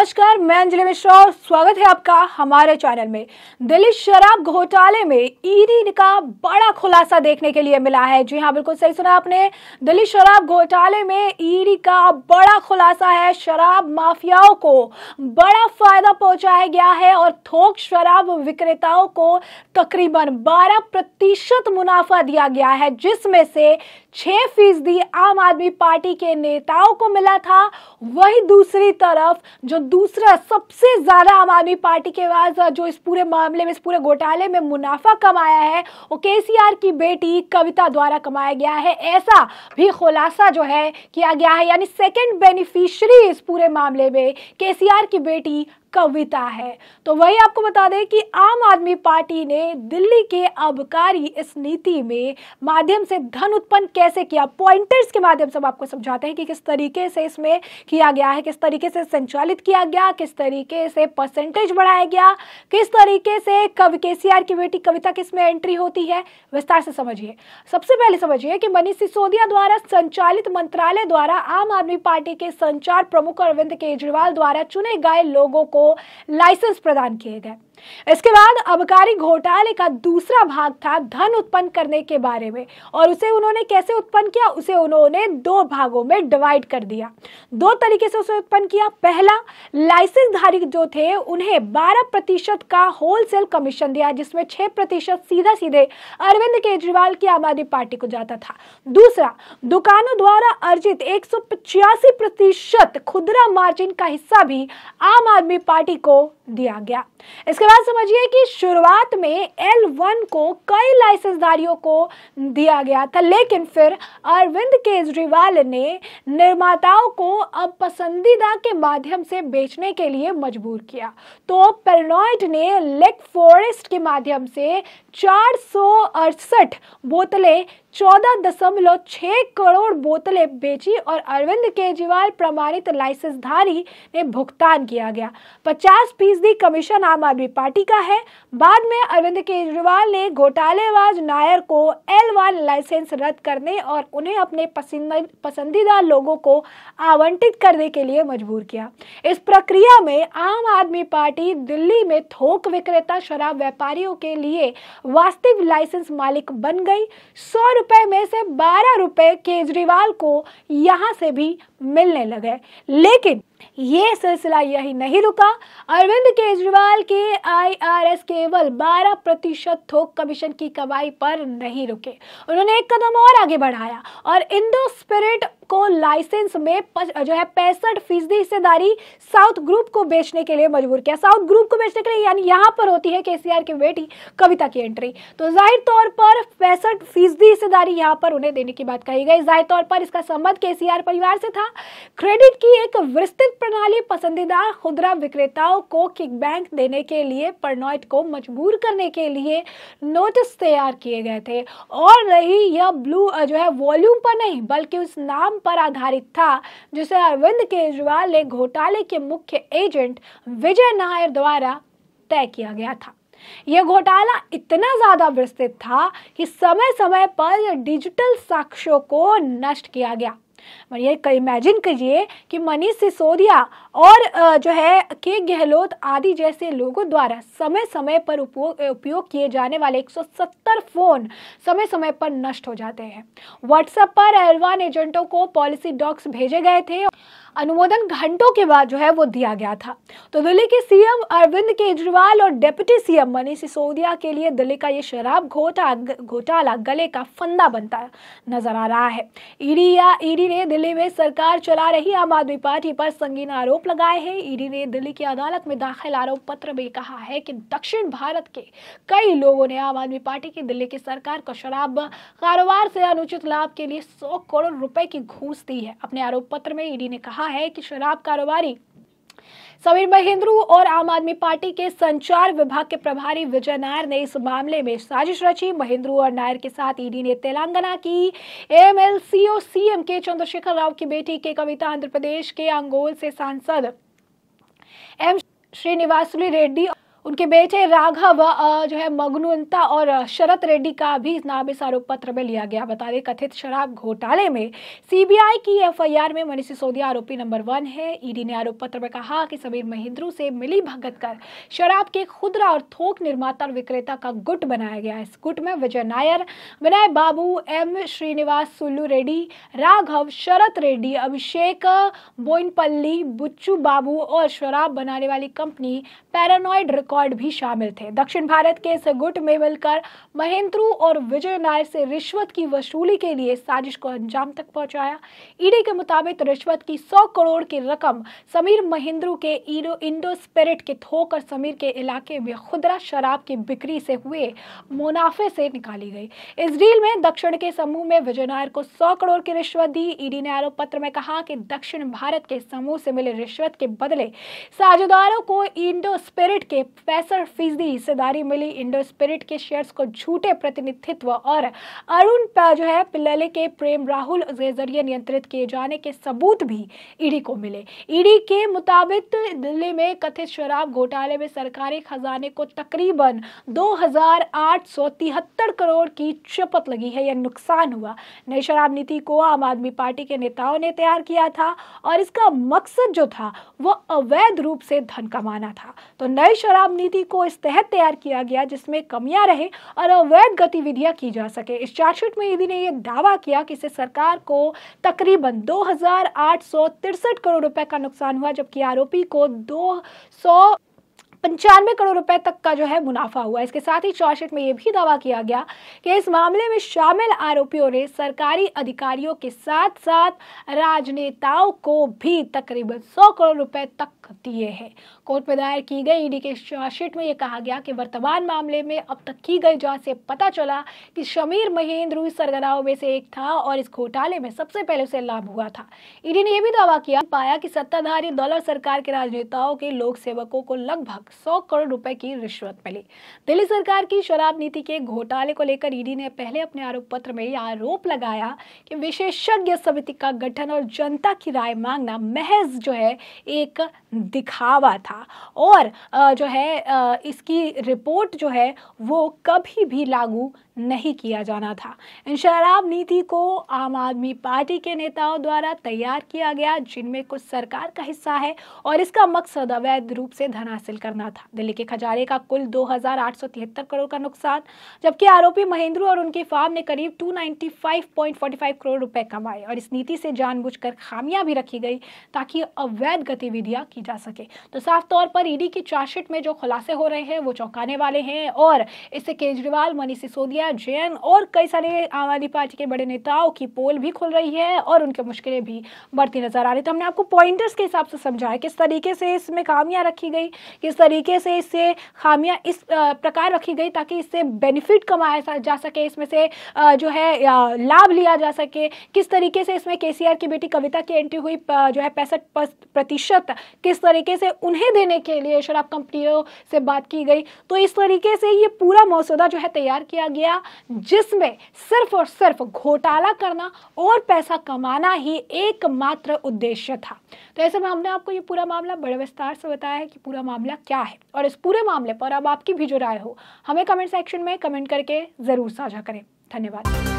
नमस्कार मैं अंजलि मिश्रा और स्वागत है आपका हमारे चैनल में दिल्ली शराब घोटाले में ईडी का बड़ा खुलासा देखने के लिए मिला है जी हाँ बिल्कुल सही सुना आपने दिल्ली शराब घोटाले में ईडी का बड़ा खुलासा है शराब माफियाओं को बड़ा फायदा पहुंचाया गया है और थोक शराब विक्रेताओं को तकरीबन बारह प्रतिशत मुनाफा दिया गया है जिसमें से छह फीसदी आम आदमी पार्टी के नेताओं को मिला था वही दूसरी तरफ जो दूसरा सबसे ज्यादा आम आदमी पार्टी के पास जो इस पूरे मामले में इस पूरे घोटाले में मुनाफा कमाया है वो केसीआर की बेटी कविता द्वारा कमाया गया है ऐसा भी खुलासा जो है किया गया है यानी सेकेंड बेनिफिशरी इस पूरे मामले में केसीआर की बेटी कविता है तो वही आपको बता दें कि आम आदमी पार्टी ने दिल्ली के अबकारी इस नीति में माध्यम से धन उत्पन्न कैसे किया पॉइंटर्स के माध्यम से हम आपको समझाते हैं कि किस तरीके से इसमें किया गया है किस तरीके से संचालित किया गया किस तरीके से परसेंटेज बढ़ाया गया किस तरीके से कवि के की बेटी कविता किस में एंट्री होती है विस्तार से समझिए सबसे पहले समझिए कि मनीष सिसोदिया द्वारा संचालित मंत्रालय द्वारा आम आदमी पार्टी के संचार प्रमुख अरविंद केजरीवाल द्वारा चुने गए लोगों को लाइसेंस प्रदान किए गए इसके बाद अबकारी घोटाले का दूसरा भाग था धन उत्पन्न करने के बारे में और उसे उन्होंने कैसे उत्पन्न किया उसे उन्होंने दो भागों में डिवाइड कर दिया दो तरीके से उसे उत्पन्न किया पहला धारी जो थे उन्हें बारह प्रतिशत का होलसेल कमीशन दिया जिसमें छह प्रतिशत सीधा सीधे अरविंद केजरीवाल की आम आदमी पार्टी को जाता था दूसरा दुकानों द्वारा अर्जित एक प्रतिशत खुदरा मार्जिन का हिस्सा भी आम आदमी पार्टी को दिया गया इसके बात समझिए कि शुरुआत में एल वन को कई लाइसेंसदारियों को दिया गया था लेकिन फिर अरविंद केजरीवाल ने निर्माताओं को अब पसंदीदा के माध्यम से बेचने के लिए मजबूर किया तो पेरनॉइड ने लेक फॉरेस्ट के माध्यम से चार बोतलें चौदह दशमलव छः करोड़ बोतलें बेची और अरविंद केजरीवाल प्रमाणित लाइसेंसधारी ने भुगतान किया गया पचास फीसदी कमीशन आम आदमी पार्टी का है बाद में अरविंद केजरीवाल ने घोटालेबाज नायर को एल वन लाइसेंस रद्द करने और उन्हें अपने पसंदीदा लोगों को आवंटित करने के लिए मजबूर किया इस प्रक्रिया में आम आदमी पार्टी दिल्ली में थोक विक्रेता शराब व्यापारियों के लिए वास्तविक लाइसेंस मालिक बन गई सौ रुपए में से बारह रुपए केजरीवाल को यहाँ से भी मिलने लगे लेकिन ये सिलसिला यही नहीं रुका अरविंद केजरीवाल के आईआरएस केवल 12 प्रतिशत थोक कमीशन की कमाई पर नहीं रुके उन्होंने एक कदम और आगे बढ़ाया और इंडो स्पिरिट को लाइसेंस में जो है पैंसठ फीसदी हिस्सेदारी साउथ ग्रुप को बेचने के लिए मजबूर किया साउथ ग्रुप को बेचने के लिए यानी यहां पर होती है केसीआर की बेटी कविता की एंट्री तो जाहिर तौर पर पैंसठ फीसदी हिस्सेदारी यहां पर उन्हें देने की बात कही गई जाहिर तौर पर इसका संबंध केसीआर परिवार से था क्रेडिट की एक विस्तृत प्रणाली पसंदीदा खुदरा विक्रेताओं को किक बैंक देने के लिए परनॉइट को मजबूर करने के लिए नोटिस तैयार किए गए थे और रही यह ब्लू जो है वॉल्यूम पर नहीं बल्कि उस नाम पर आधारित था जिसे अरविंद केजरीवाल ने घोटाले के मुख्य एजेंट विजय नायर द्वारा तय किया गया था यह घोटाला इतना ज्यादा विस्तृत था कि समय समय पर डिजिटल साक्ष्यों को नष्ट किया गया ये इमेजिन करिए कि मनीष सिसोदिया और जो है के गहलोत आदि जैसे लोगों द्वारा समय समय पर उपयोग किए जाने वाले 170 फोन समय समय पर नष्ट हो जाते हैं व्हाट्सएप पर एलवान एजेंटों को पॉलिसी डॉक्स भेजे गए थे अनुमोदन घंटों के बाद जो है वो दिया गया था तो दिल्ली के सीएम अरविंद केजरीवाल और डेप्यूटी सीएम मनीष सिसोदिया के लिए दिल्ली का ये शराब घोटा घोटाला गले का फंदा बनता नजर आ रहा है ईडी या ईडी ने दिल्ली में सरकार चला रही आम आदमी पार्टी पर संगीन आरोप लगाए हैं ईडी ने दिल्ली की अदालत में दाखिल आरोप पत्र में कहा है कि दक्षिण भारत के कई लोगों ने आम आदमी पार्टी की दिल्ली की सरकार को शराब कारोबार से अनुचित लाभ के लिए सौ करोड़ रुपए की घूस दी है अपने आरोप पत्र में ईडी ने कहा है कि शराब कारोबारी समीर महेंद्रू और आम आदमी पार्टी के संचार विभाग के प्रभारी विजय नायर ने इस मामले में साजिश रची महेंद्रू और नायर के साथ ईडी ने तेलंगाना की एमएलसी और सीएम के चंद्रशेखर राव की बेटी के कविता आंध्र प्रदेश के अंगोल से सांसद एम श्रीनिवासुली रेड्डी उनके बेटे राघव जो है मगनुंता और शरत रेड्डी का भी नाम इस आरोप पत्र में लिया गया बता दें कथित शराब घोटाले में सीबीआई की एफआईआर में मनीष सिसोदिया आरोपी नंबर वन है ईडी ने आरोप पत्र में कहा कि समीर महिंद्रू से मिली भगत कर शराब के खुदरा और थोक निर्माता और विक्रेता का गुट बनाया गया इस गुट में विजय नायर विनय बाबू एम श्रीनिवास सुल्लू रेड्डी राघव शरत रेड्डी अभिषेक बोइनपल्ली बुच्चू बाबू और शराब बनाने वाली कंपनी पैरानॉइड रिकॉर्ड भी शामिल थे दक्षिण भारत के इस गुट में मिलकर महेंद्रू और विजय नायर से रिश्वत की वसूली के लिए साजिश को अंजाम तक पहुंचाया ईडी के मुताबिक रिश्वत की 100 करोड़ की रकम समीर महेंद्रू के इंडो स्पिरिट के थोक और समीर के इलाके में खुदरा शराब की बिक्री से हुए मुनाफे से निकाली गई इस डील में दक्षिण के समूह में विजय नायर को सौ करोड़ की रिश्वत दी ईडी ने आरोप पत्र में कहा कि दक्षिण भारत के समूह से मिले रिश्वत के बदले साझेदारों को इंडो स्पिरिट के पैंसठ फीसदी हिस्सेदारी मिली इंडो स्पिरिट के शेयर्स को झूठे प्रतिनिधित्व और अरुण जो है पिल्लले के प्रेम राहुल के जरिए नियंत्रित किए जाने के सबूत भी ईडी को मिले ईडी के मुताबिक दिल्ली में कथित शराब घोटाले में सरकारी खजाने को तकरीबन दो करोड़ की शपथ लगी है यह नुकसान हुआ नई शराब नीति को आम आदमी पार्टी के नेताओं ने तैयार किया था और इसका मकसद जो था वो अवैध रूप से धन कमाना था तो नई शराब नीति को इस तहत तैयार किया गया जिसमें कमियां रहे और अवैध गतिविधियां की जा सके इस चार्जशीट में ईडी ने यह दावा किया कि इससे सरकार को तकरीबन दो करोड़ रुपए का नुकसान हुआ जबकि आरोपी को दो पंचानवे करोड़ रुपए तक का जो है मुनाफा हुआ इसके साथ ही चार्जशीट में यह भी दावा किया गया कि इस मामले में शामिल आरोपियों ने सरकारी अधिकारियों के साथ साथ राजनेताओं को भी तकरीबन सौ करोड़ रुपए तक दिए हैं कोर्ट में दायर की गई ईडी के चार्जशीट में यह कहा गया कि वर्तमान मामले में अब तक की गई जांच से पता चला कि शमीर महेंद्र सरगराओं सरगनाओं में से एक था और इस घोटाले में सबसे पहले उसे लाभ हुआ था ईडी ने यह भी दावा किया पाया कि सत्ताधारी दल और सरकार के राजनेताओं के लोक सेवकों को लगभग सौ करोड़ रुपए की रिश्वत मिली दिल्ली सरकार की शराब नीति के घोटाले को लेकर ईडी ने पहले अपने आरोप पत्र में आरोप लगाया कि विशेषज्ञ समिति का गठन और जनता की राय मांगना महज जो है एक दिखावा था और जो है इसकी रिपोर्ट जो है वो कभी भी लागू नहीं किया जाना था इन शराब नीति को आम आदमी पार्टी के नेताओं द्वारा तैयार किया गया जिनमें कुछ सरकार का हिस्सा है और इसका मकसद अवैध रूप से धन हासिल करना था दिल्ली के खजारे का कुल 2,873 करोड़ का नुकसान जबकि आरोपी महेंद्र और उनकी फार्म ने करीब 295.45 करोड़ रुपए कमाए और इस नीति से जानबूझ खामियां भी रखी गई ताकि अवैध गतिविधियां की जा सके तो साफ तौर पर ईडी की चार्जशीट में जो खुलासे हो रहे हैं वो चौंकाने वाले हैं और इससे केजरीवाल मनीष सिसोदिया सिंधिया जैन और कई सारे आम आदमी पार्टी के बड़े नेताओं की पोल भी खुल रही है और उनकी मुश्किलें भी बढ़ती नजर आ रही तो हमने आपको पॉइंटर्स के हिसाब से समझाया किस तरीके से इसमें खामियां रखी गई किस तरीके से इससे खामियां इस प्रकार रखी गई ताकि इससे बेनिफिट कमाया जा सके इसमें से जो है लाभ लिया जा सके किस तरीके से इसमें के की बेटी कविता की एंट्री हुई जो है पैंसठ प्रतिशत किस तरीके से उन्हें देने के लिए शराब कंपनियों से बात की गई तो इस तरीके से ये पूरा मसौदा जो है तैयार किया गया गया जिसमें सिर्फ और सिर्फ घोटाला करना और पैसा कमाना ही एकमात्र उद्देश्य था तो ऐसे में हमने आपको ये पूरा मामला बड़े विस्तार से बताया है कि पूरा मामला क्या है और इस पूरे मामले पर अब आपकी भी जो राय हो हमें कमेंट सेक्शन में कमेंट करके ज़रूर साझा करें धन्यवाद